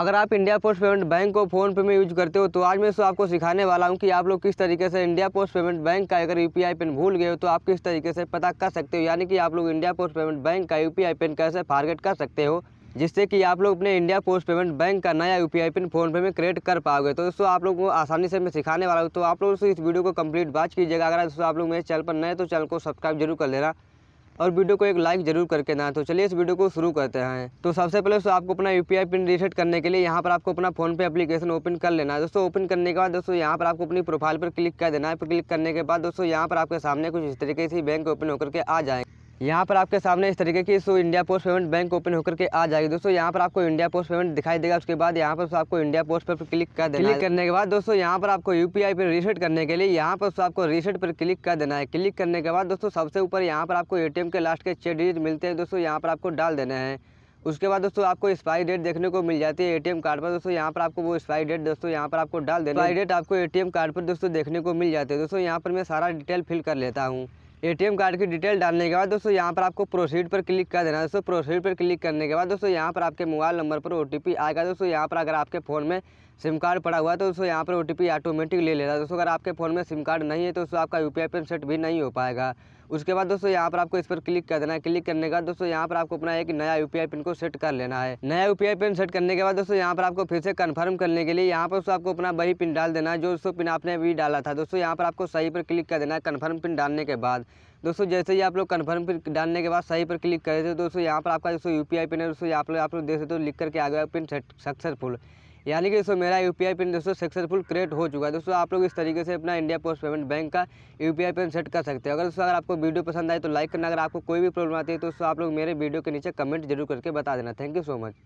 अगर आप India post payment bank को फ़ोन पे में यूज करते हो तो आज मैं इसको आपको सिखाने वाला हूँ कि आप लोग किस तरीके से इंडिया पोस्ट पेमेंट बैंक का अगर यू पिन भूल गए हो तो आप किस तरीके से पता कर सकते हो यानी कि आप लोग इंडिया पोस्ट पेमेंट बैंक का यू पिन कैसे फारगेट कर सकते हो जिससे कि आप लोग अपने इंडिया पोस्ट पेमेंट बैंक का नया यू पिन फ़ोनपे में क्रिएट कर पाओगे तो दोस्तों आप लोग को आसानी से मैं सिखाने वाला हूँ तो आप लोग इस वीडियो को कम्प्लीट बात कीजिएगा अगर दोस्तों आप लोग मेरे चैनल पर नए तो चैनल को सब्सक्राइब जरूर कर लेना और वीडियो को एक लाइक जरूर करके ना तो चलिए इस वीडियो को शुरू करते हैं तो सबसे पहले दोस्तों आपको अपना यू पिन रीसेट करने के लिए यहाँ पर आपको अपना फोन पे एप्लीकेशन ओपन कर लेना है दोस्तों ओपन करने के बाद दोस्तों यहाँ पर आपको अपनी प्रोफाइल पर क्लिक कर देना है क्लिक करने के बाद दोस्तों यहाँ पर आपके सामने कुछ इस तरीके से बैंक ओपन होकर के आ जाएंगे यहाँ पर आपके सामने इस तरीके की so India post payment bank open होकर के आ जाएगी दोस्तों यहाँ पर आपको इंडिया पोस्ट पेमेंट दिखाई देगा उसके बाद यहाँ पर आपको इंडिया पोस्ट पर क्लिक कर देना क्लिक करने के बाद दोस्तों यहाँ पर आपको यूपीआई पर रीसेट करने के लिए यहाँ पर आपको रीसेट पर क्लिक कर देना है क्लिक करने के बाद दोस्तों सबसे ऊपर यहाँ पर आपको ए के लास्ट के छः डिजिट मिलते हैं दोस्तों यहाँ पर आपको डाल देना है उसके बाद दोस्तों आपको एक्सपायरी डेट देखने को मिल जाती है एटीएम कार्ड पर दोस्तों यहाँ पर आपको वो एक्सपायरी डेट दोस्तों यहाँ पर आपको डाल देना एक्सपायरी डेट आपको एटीएम कार्ड पर दोस्तों देखने को मिल जाती है दोस्तों यहाँ पर मैं सारा डिटेल फिल कर लेता हूँ एटीएम कार्ड की डिटेल डालने के बाद दोस्तों यहाँ पर आपको प्रोसीड पर क्लिक कर देना दोस्तों प्रोसीड पर क्लिक करने के बाद दोस्तों यहाँ पर आपके मोबाइल नंबर पर ओ आएगा दोस्तों यहाँ पर अगर आपके फ़ोन में सिम कार्ड पड़ा हुआ है तो दोस्तों यहाँ पर ओ ऑटोमेटिक ले लेगा दोस्तों अगर आपके फ़ोन में सिम कार्ड नहीं है तो दोस्तों आपका यू पिन सेट भी नहीं हो पाएगा उसके बाद दोस्तों यहाँ पर आपको इस पर क्लिक कर देना है क्लिक करने के बाद दोस्तों यहाँ पर आपको अपना एक नया यूपीआई पिन को सेट कर लेना है नया यूपीआई पिन सेट करने के बाद दोस्तों यहाँ पर आपको फिर से कन्फर्म करने के लिए यहाँ पर आपको अपना वही पिन डाल देना है जो दोस्तों पिन आपने अभी डाला था दोस्तों यहाँ पर आपको सही पर क्लिक कर देना है कन्फर्म पिन डालने के बाद दोस्तों जैसे ही आप लोग कन्फर्म पिन डालने के बाद सही पर क्लिक करे थे दोस्तों यहाँ पर आपका दोस्तों यू पिन है दोस्तों यहाँ पर आप लोग देख सकते हो लिख करके आ गया पिन सेट सक्सेसफुल यानी कि दोस्तों मेरा यू पिन दोस्तों सक्सेसफुल क्रिएट हो चुका है दोस्तों आप लोग इस तरीके से अपना इंडिया पोस्ट पेमेंट बैंक का यू पिन सेट कर सकते हैं अगर दोस्तों अगर आपको वीडियो पसंद आए तो लाइक करना अगर आपको कोई भी प्रॉब्लम आती है तो दोस्तों आप लोग मेरे वीडियो के नीचे कमेंट जरूर करके बता देना थैंक यू सो मच